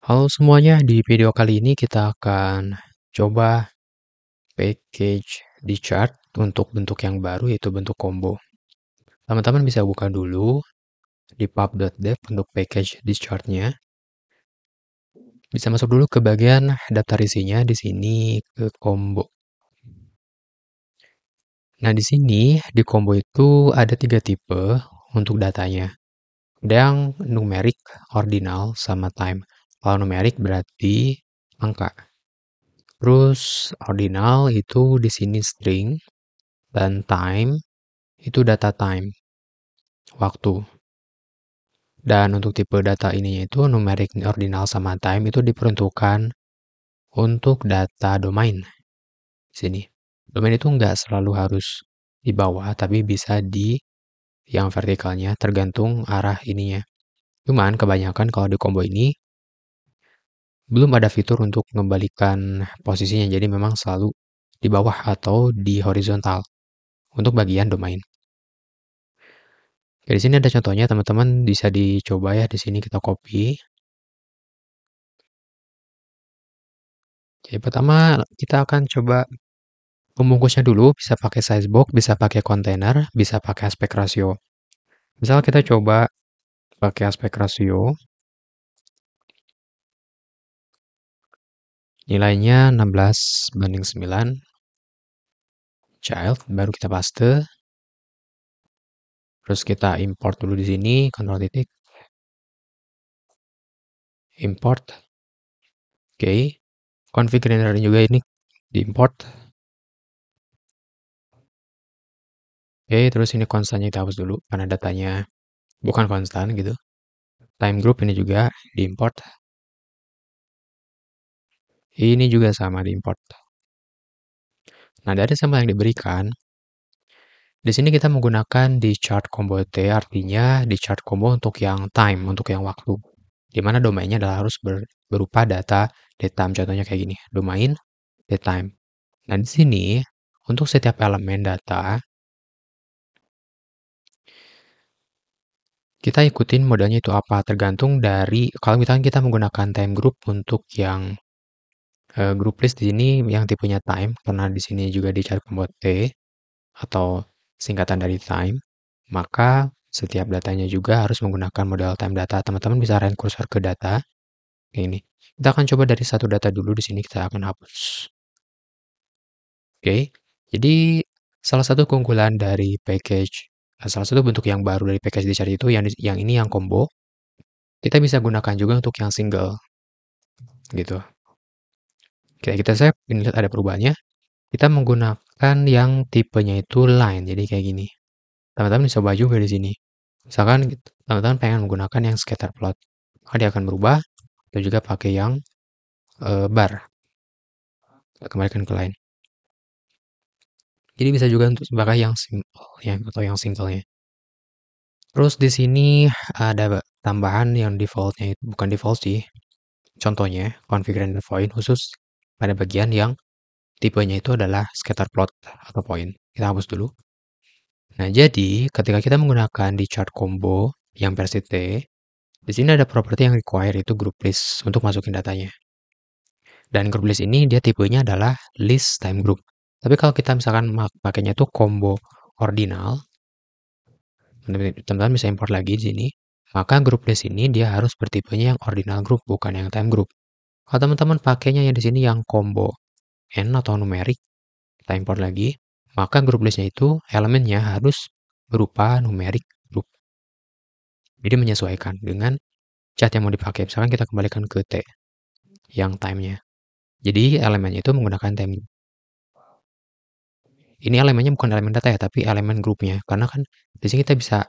Halo semuanya, di video kali ini kita akan coba package di chart untuk bentuk yang baru yaitu bentuk combo. Teman-teman bisa buka dulu di pub.dev untuk package di chartnya. Bisa masuk dulu ke bagian daftar isinya di sini ke combo. Nah di sini di combo itu ada tiga tipe untuk datanya. Ada yang numerik, ordinal, sama time. Kalau numerik berarti angka. Terus ordinal itu di sini string dan time itu data time waktu. Dan untuk tipe data ininya itu numerik ordinal sama time itu diperuntukkan untuk data domain. Di sini. Domain itu nggak selalu harus di bawah, tapi bisa di yang vertikalnya tergantung arah ininya. Cuman kebanyakan kalau di combo ini belum ada fitur untuk mengembalikan posisinya, jadi memang selalu di bawah atau di horizontal untuk bagian domain. Oke, di sini ada contohnya, teman-teman bisa dicoba ya. Di sini kita copy. Oke, pertama kita akan coba pembungkusnya dulu, bisa pakai size box, bisa pakai container bisa pakai aspek rasio. Misal kita coba pakai aspek rasio, Nilainya 16 banding 9. Child, baru kita paste. Terus kita import dulu di sini, kontrol titik. Import. Oke. Okay. Config renderan juga ini di import. Oke, okay, terus ini konstannya kita hapus dulu karena datanya bukan konstan gitu. Time group ini juga di import. Ini juga sama di import. Nah, dari sampel yang diberikan, di sini kita menggunakan di chart combo T, artinya di chart combo untuk yang time, untuk yang waktu. Di mana domainnya adalah harus ber, berupa data datetime, contohnya kayak gini, domain datetime. Nah, di sini untuk setiap elemen data kita ikutin modalnya itu apa tergantung dari kalau misalkan kita menggunakan time group untuk yang uh, eh, group list di sini yang tipenya time karena di sini juga dicari pembuat T atau singkatan dari time, maka setiap datanya juga harus menggunakan modal time data. Teman-teman bisa arahkan kursor ke data. Ini. Kita akan coba dari satu data dulu di sini kita akan hapus. Oke. Jadi salah satu keunggulan dari package eh, salah satu bentuk yang baru dari package dicari itu yang yang ini yang combo kita bisa gunakan juga untuk yang single gitu Oke, kita save ini lihat ada perubahannya. Kita menggunakan yang tipenya itu line, jadi kayak gini. Teman-teman bisa dicoba juga di sini. Misalkan gitu, teman-teman pengen menggunakan yang scatter plot, maka dia akan berubah. Atau juga pakai yang e, bar. Kembalikan ke line. Jadi bisa juga untuk sebagai yang simple ya atau yang singlenya. Terus di sini ada tambahan yang defaultnya itu bukan default sih. Contohnya configure point khusus pada bagian yang tipenya itu adalah scatter plot atau point. Kita hapus dulu. Nah, jadi ketika kita menggunakan di chart combo yang versi T, di sini ada properti yang require itu group list untuk masukin datanya. Dan group list ini dia tipenya adalah list time group. Tapi kalau kita misalkan pakainya itu combo ordinal, teman-teman bisa import lagi di sini, maka group list ini dia harus bertipenya yang ordinal group, bukan yang time group. Kalau teman-teman pakainya yang di sini yang combo n atau numerik, kita import lagi, maka grup listnya itu elemennya harus berupa numerik group. Jadi menyesuaikan dengan cat yang mau dipakai. Misalkan kita kembalikan ke T, yang time nya Jadi elemennya itu menggunakan time Ini elemennya bukan elemen data ya, tapi elemen grupnya. Karena kan di sini kita bisa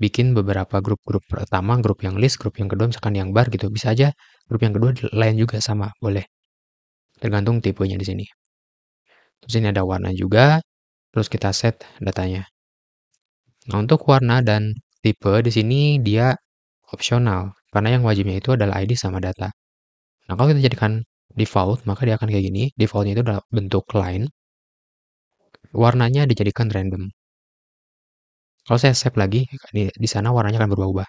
bikin beberapa grup-grup pertama, grup yang list, grup yang kedua misalkan yang bar gitu. Bisa aja grup yang kedua lain juga sama, boleh. Tergantung tipenya di sini. Terus ini ada warna juga, terus kita set datanya. Nah, untuk warna dan tipe di sini dia opsional, karena yang wajibnya itu adalah ID sama data. Nah, kalau kita jadikan default, maka dia akan kayak gini. Defaultnya itu adalah bentuk line. Warnanya dijadikan random. Kalau saya save lagi, di, di sana warnanya akan berubah-ubah.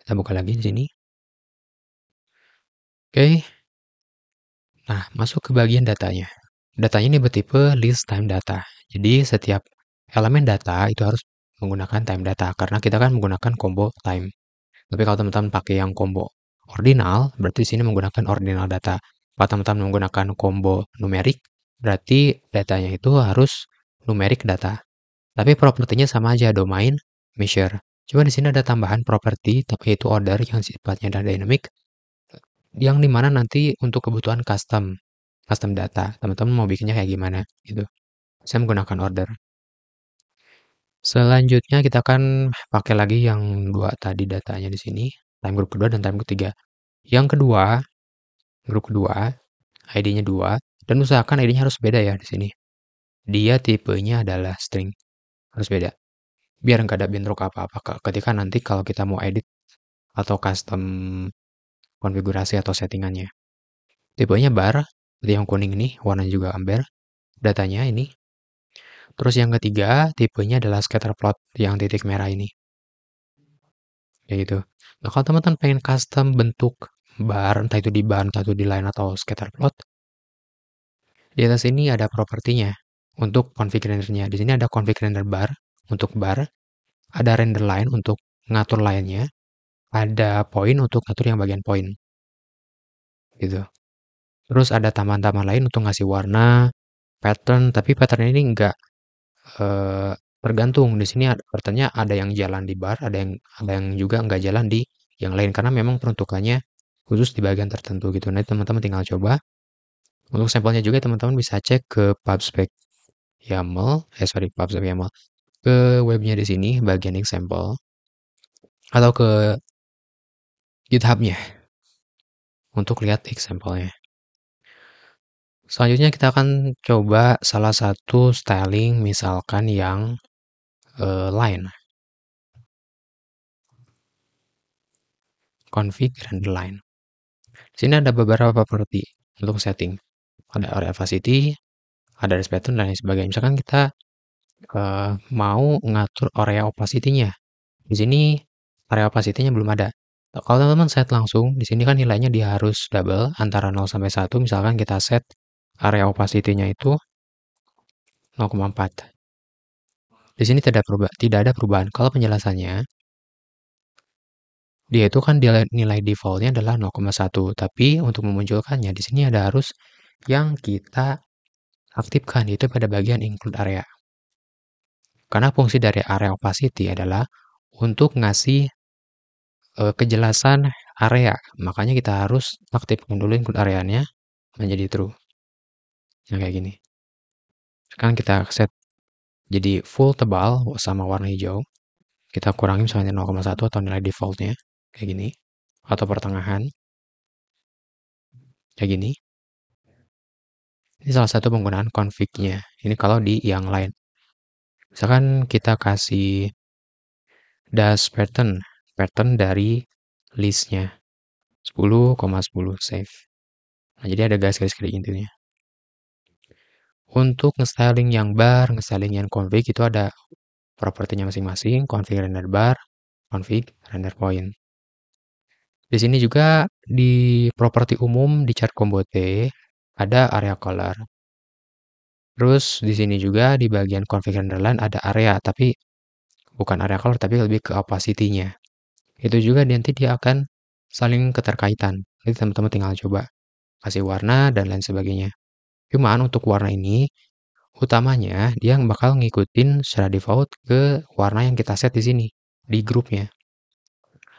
Kita buka lagi di sini. Oke. Nah, masuk ke bagian datanya. Datanya ini bertipe list time data. Jadi, setiap elemen data itu harus menggunakan time data, karena kita kan menggunakan combo time. Tapi kalau teman-teman pakai yang combo ordinal, berarti di sini menggunakan ordinal data. Kalau teman-teman menggunakan combo numerik, berarti datanya itu harus numerik data. Tapi propertinya sama aja domain, measure. Cuma di sini ada tambahan properti yaitu order yang sifatnya dynamic yang dimana nanti untuk kebutuhan custom custom data teman-teman mau bikinnya kayak gimana gitu saya menggunakan order selanjutnya kita akan pakai lagi yang dua tadi datanya di sini time group kedua dan time group ketiga yang kedua grup kedua ID-nya dua dan usahakan ID-nya harus beda ya di sini dia tipenya adalah string harus beda biar nggak ada bentrok apa-apa ketika nanti kalau kita mau edit atau custom konfigurasi atau settingannya tipenya bar yang kuning ini warna juga amber datanya ini terus yang ketiga tipenya adalah scatter plot yang titik merah ini ya gitu nah kalau teman-teman pengen custom bentuk bar entah itu di bar entah itu di line atau scatter plot di atas ini ada propertinya untuk config rendernya. Di sini ada config render bar untuk bar, ada render line untuk ngatur lainnya, ada point untuk ngatur yang bagian point, Gitu. Terus ada taman-taman lain untuk ngasih warna, pattern, tapi pattern ini nggak eh, tergantung. Di sini ada, nya ada yang jalan di bar, ada yang ada yang juga nggak jalan di yang lain karena memang peruntukannya khusus di bagian tertentu gitu. Nah, teman-teman tinggal coba. Untuk sampelnya juga teman-teman bisa cek ke PubSpec. YAML, eh sorry, PubSub YAML, ke webnya di sini, bagian example, atau ke GitHub-nya untuk lihat example-nya. Selanjutnya kita akan coba salah satu styling misalkan yang uh, line. Config line. Di sini ada beberapa properti untuk setting. Ada opacity, ada respeton dan lain sebagainya. Misalkan kita uh, mau ngatur area opacity-nya. Di sini area opacity-nya belum ada. Kalau teman-teman set langsung, di sini kan nilainya dia harus double antara 0 sampai 1. Misalkan kita set area opacity-nya itu 0,4. Di sini tidak, tidak ada perubahan. Kalau penjelasannya, dia itu kan nilai defaultnya adalah 0,1. Tapi untuk memunculkannya, di sini ada harus yang kita aktifkan itu pada bagian include area. Karena fungsi dari area opacity adalah untuk ngasih e, kejelasan area, makanya kita harus aktifkan dulu include areanya menjadi true. Nah kayak gini. Sekarang kita set jadi full tebal sama warna hijau. Kita kurangi misalnya 0,1 atau nilai defaultnya kayak gini atau pertengahan kayak gini ini salah satu penggunaan config-nya. Ini kalau di yang lain. Misalkan kita kasih das pattern, pattern dari listnya. 10,10 ,10, save. Nah, jadi ada garis-garis kayak intinya. Untuk nge-styling yang bar, nge-styling yang config itu ada propertinya masing-masing, config render bar, config render point. Di sini juga di properti umum di chart combo T, ada area color. Terus di sini juga di bagian config Renderland ada area, tapi bukan area color, tapi lebih ke opacity-nya. Itu juga nanti dia akan saling keterkaitan. Jadi teman-teman tinggal coba kasih warna dan lain sebagainya. Cuman untuk warna ini, utamanya dia bakal ngikutin secara default ke warna yang kita set di sini, di grupnya.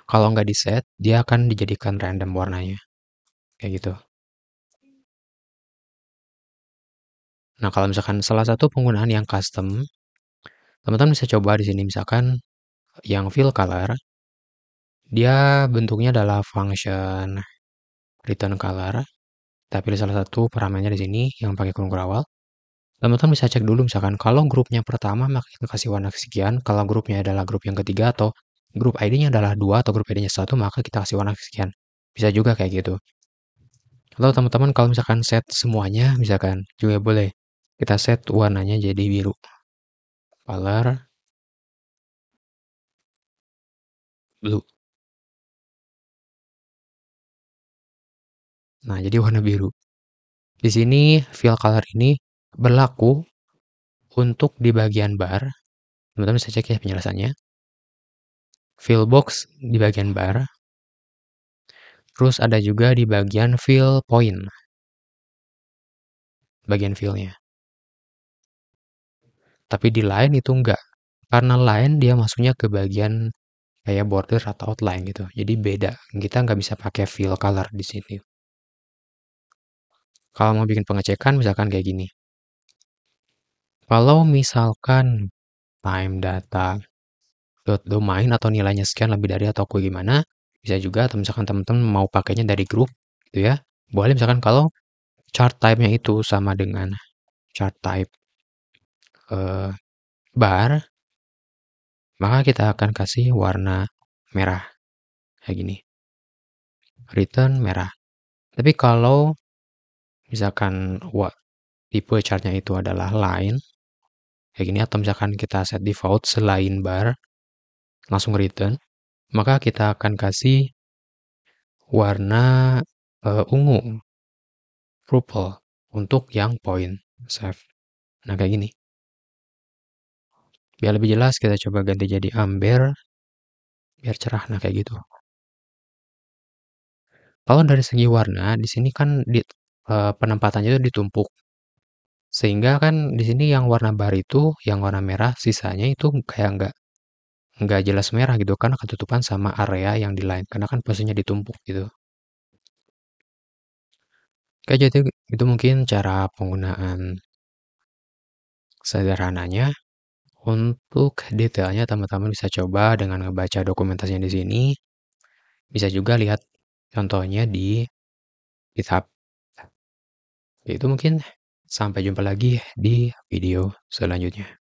Kalau nggak di set, dia akan dijadikan random warnanya. Kayak gitu. Nah, kalau misalkan salah satu penggunaan yang custom, teman-teman bisa coba di sini misalkan yang fill color, dia bentuknya adalah function return color. tapi pilih salah satu parameternya di sini yang pakai kurung kurawal. Teman-teman bisa cek dulu misalkan kalau grupnya pertama maka kita kasih warna sekian, kalau grupnya adalah grup yang ketiga atau grup ID-nya adalah dua atau grup ID-nya satu maka kita kasih warna sekian. Bisa juga kayak gitu. Atau teman-teman kalau misalkan set semuanya misalkan juga boleh kita set warnanya jadi biru color blue nah jadi warna biru di sini fill color ini berlaku untuk di bagian bar teman-teman bisa cek ya penjelasannya fill box di bagian bar terus ada juga di bagian fill point bagian fillnya tapi di lain itu enggak. Karena lain dia masuknya ke bagian kayak border atau outline gitu. Jadi beda. Kita nggak bisa pakai fill color di sini. Kalau mau bikin pengecekan misalkan kayak gini. Kalau misalkan time data domain atau nilainya sekian lebih dari atau kue gimana, bisa juga atau misalkan teman-teman mau pakainya dari grup gitu ya. Boleh misalkan kalau chart type-nya itu sama dengan chart type Eh, bar, maka kita akan kasih warna merah. Kayak gini. Return merah. Tapi kalau misalkan what, tipe chartnya itu adalah line, kayak gini, atau misalkan kita set default selain bar, langsung return, maka kita akan kasih warna uh, ungu, purple, untuk yang point save. Nah, kayak gini. Biar lebih jelas kita coba ganti jadi amber biar cerah nah kayak gitu. Kalau dari segi warna di sini kan di, e, penempatannya itu ditumpuk. Sehingga kan di sini yang warna bar itu yang warna merah sisanya itu kayak nggak nggak jelas merah gitu karena ketutupan sama area yang di lain karena kan posisinya ditumpuk gitu. Oke, jadi itu mungkin cara penggunaan sederhananya. Untuk detailnya teman-teman bisa coba dengan ngebaca dokumentasinya di sini. Bisa juga lihat contohnya di GitHub. Itu mungkin sampai jumpa lagi di video selanjutnya.